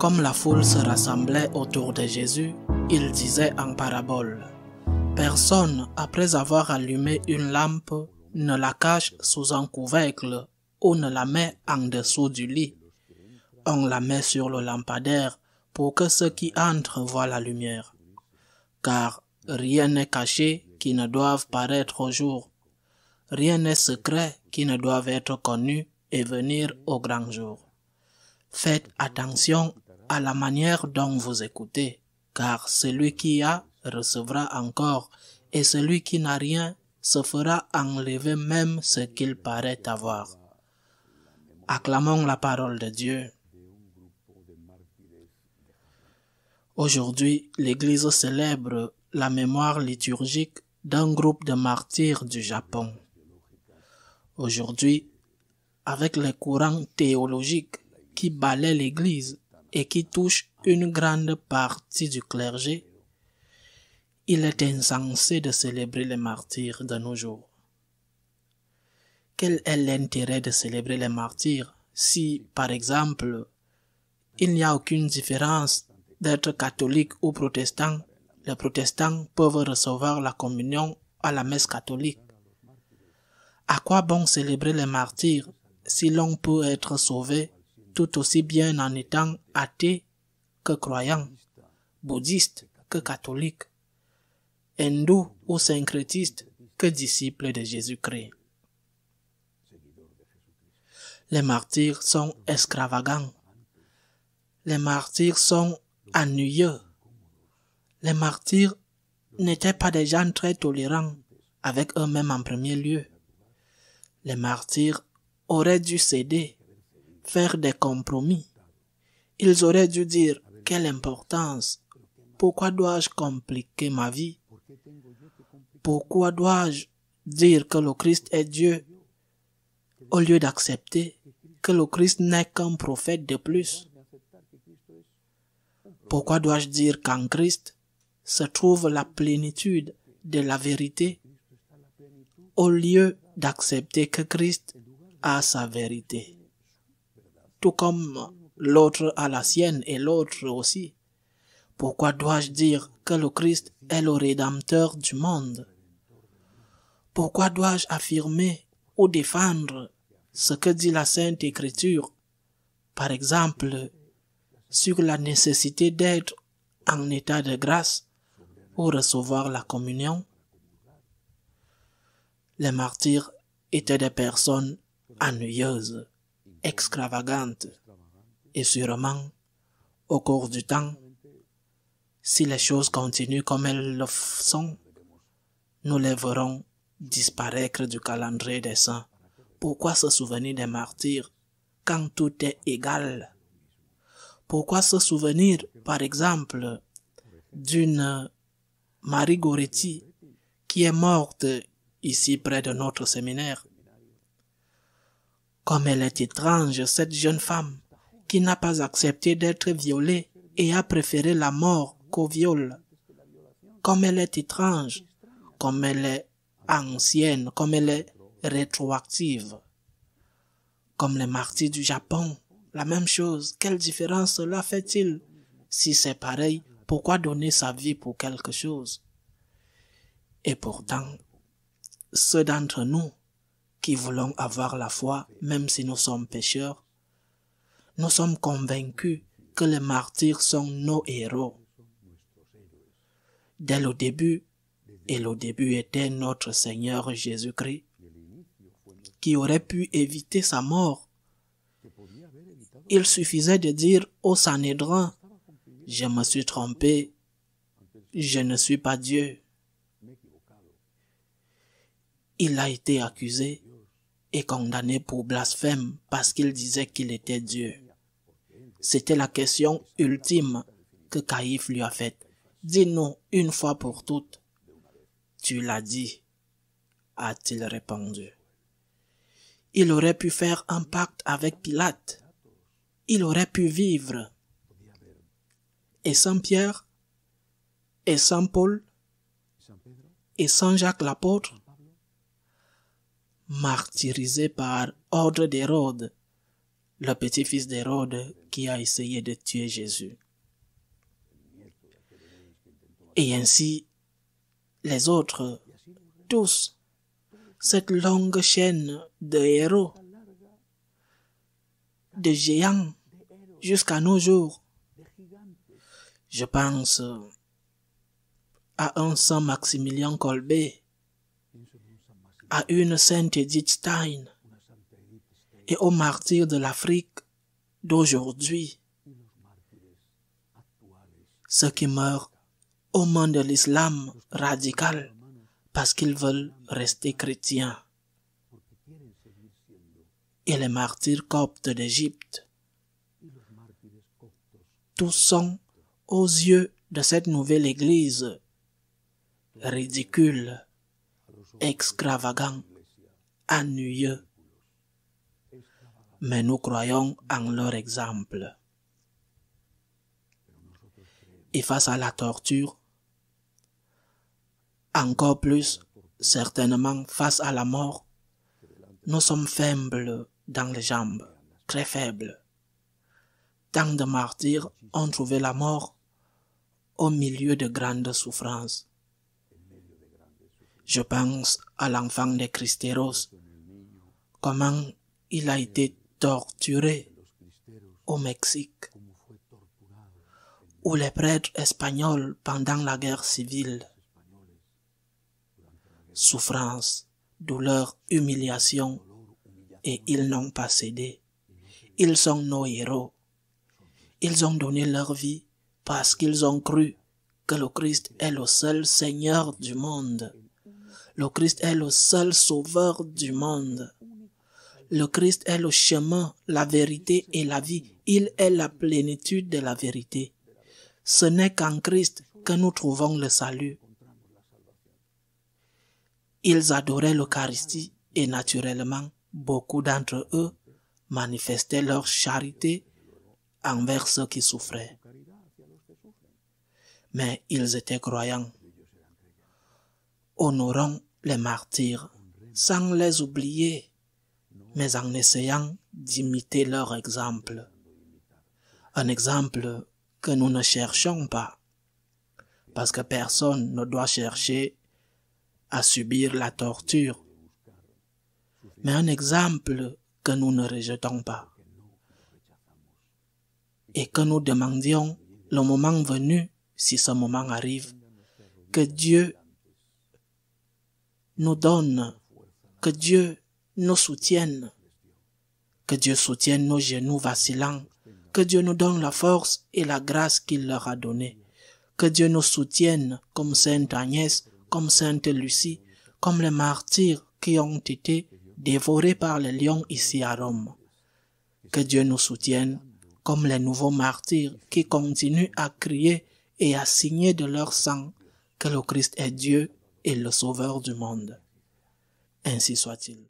Comme la foule se rassemblait autour de Jésus, il disait en parabole, Personne, après avoir allumé une lampe, ne la cache sous un couvercle ou ne la met en dessous du lit. On la met sur le lampadaire pour que ceux qui entrent voient la lumière. Car rien n'est caché qui ne doive paraître au jour. Rien n'est secret qui ne doive être connu et venir au grand jour. Faites attention à la manière dont vous écoutez, car celui qui a recevra encore, et celui qui n'a rien se fera enlever même ce qu'il paraît avoir. Acclamons la parole de Dieu. Aujourd'hui, l'Église célèbre la mémoire liturgique d'un groupe de martyrs du Japon. Aujourd'hui, avec les courants théologiques qui balaient l'Église, et qui touche une grande partie du clergé, il est insensé de célébrer les martyrs de nos jours. Quel est l'intérêt de célébrer les martyrs si, par exemple, il n'y a aucune différence d'être catholique ou protestant les protestants peuvent recevoir la communion à la messe catholique. À quoi bon célébrer les martyrs si l'on peut être sauvé tout aussi bien en étant athée que croyant, bouddhiste que catholique, hindou ou syncrétiste que disciple de Jésus-Christ. Les martyrs sont extravagants. Les martyrs sont ennuyeux. Les martyrs n'étaient pas des gens très tolérants avec eux-mêmes en premier lieu. Les martyrs auraient dû céder faire des compromis. Ils auraient dû dire quelle importance, pourquoi dois-je compliquer ma vie Pourquoi dois-je dire que le Christ est Dieu au lieu d'accepter que le Christ n'est qu'un prophète de plus Pourquoi dois-je dire qu'en Christ se trouve la plénitude de la vérité au lieu d'accepter que Christ a sa vérité tout comme l'autre a la sienne et l'autre aussi. Pourquoi dois-je dire que le Christ est le Rédempteur du monde Pourquoi dois-je affirmer ou défendre ce que dit la Sainte Écriture, par exemple, sur la nécessité d'être en état de grâce pour recevoir la communion Les martyrs étaient des personnes ennuyeuses extravagante. Et sûrement, au cours du temps, si les choses continuent comme elles le sont, nous les verrons disparaître du calendrier des saints. Pourquoi se souvenir des martyrs quand tout est égal Pourquoi se souvenir, par exemple, d'une Marie Goretti qui est morte ici près de notre séminaire comme elle est étrange, cette jeune femme, qui n'a pas accepté d'être violée et a préféré la mort qu'au viol. Comme elle est étrange, comme elle est ancienne, comme elle est rétroactive. Comme les martyrs du Japon, la même chose. Quelle différence cela fait-il Si c'est pareil, pourquoi donner sa vie pour quelque chose Et pourtant, ceux d'entre nous qui voulons avoir la foi, même si nous sommes pécheurs, nous sommes convaincus que les martyrs sont nos héros. Dès le début, et le début était notre Seigneur Jésus-Christ, qui aurait pu éviter sa mort. Il suffisait de dire au Sanhédrin, je me suis trompé, je ne suis pas Dieu. Il a été accusé, et condamné pour blasphème parce qu'il disait qu'il était Dieu. C'était la question ultime que Caïphe lui a faite. Dis-nous une fois pour toutes. Tu l'as dit, a-t-il répondu. Il aurait pu faire un pacte avec Pilate. Il aurait pu vivre. Et sans Pierre, et sans Paul, et sans Jacques l'apôtre, martyrisé par ordre d'Hérode, le petit-fils d'Hérode qui a essayé de tuer Jésus. Et ainsi, les autres, tous, cette longue chaîne de héros, de géants, jusqu'à nos jours. Je pense à un Saint Maximilien Colbert à une sainte Edith Stein et aux martyrs de l'Afrique d'aujourd'hui, ceux qui meurent au mains de l'islam radical parce qu'ils veulent rester chrétiens, et les martyrs coptes d'Égypte. Tous sont, aux yeux de cette nouvelle Église, Ridicule extravagants, ennuyeux. Mais nous croyons en leur exemple. Et face à la torture, encore plus certainement face à la mort, nous sommes faibles dans les jambes, très faibles. Tant de martyrs ont trouvé la mort au milieu de grandes souffrances. Je pense à l'enfant de Cristeros, comment il a été torturé au Mexique, Ou les prêtres espagnols pendant la guerre civile, souffrance, douleur, humiliation, et ils n'ont pas cédé. Ils sont nos héros. Ils ont donné leur vie parce qu'ils ont cru que le Christ est le seul Seigneur du monde. Le Christ est le seul sauveur du monde. Le Christ est le chemin, la vérité et la vie. Il est la plénitude de la vérité. Ce n'est qu'en Christ que nous trouvons le salut. Ils adoraient l'Eucharistie et naturellement, beaucoup d'entre eux manifestaient leur charité envers ceux qui souffraient. Mais ils étaient croyants. Honorons les martyrs sans les oublier, mais en essayant d'imiter leur exemple. Un exemple que nous ne cherchons pas, parce que personne ne doit chercher à subir la torture, mais un exemple que nous ne rejetons pas et que nous demandions le moment venu, si ce moment arrive, que Dieu nous donne. Que Dieu nous soutienne. Que Dieu soutienne nos genoux vacillants. Que Dieu nous donne la force et la grâce qu'il leur a donnée. Que Dieu nous soutienne comme Sainte Agnès, comme Sainte Lucie, comme les martyrs qui ont été dévorés par les lions ici à Rome. Que Dieu nous soutienne comme les nouveaux martyrs qui continuent à crier et à signer de leur sang que le Christ est Dieu et le Sauveur du monde. Ainsi soit-il.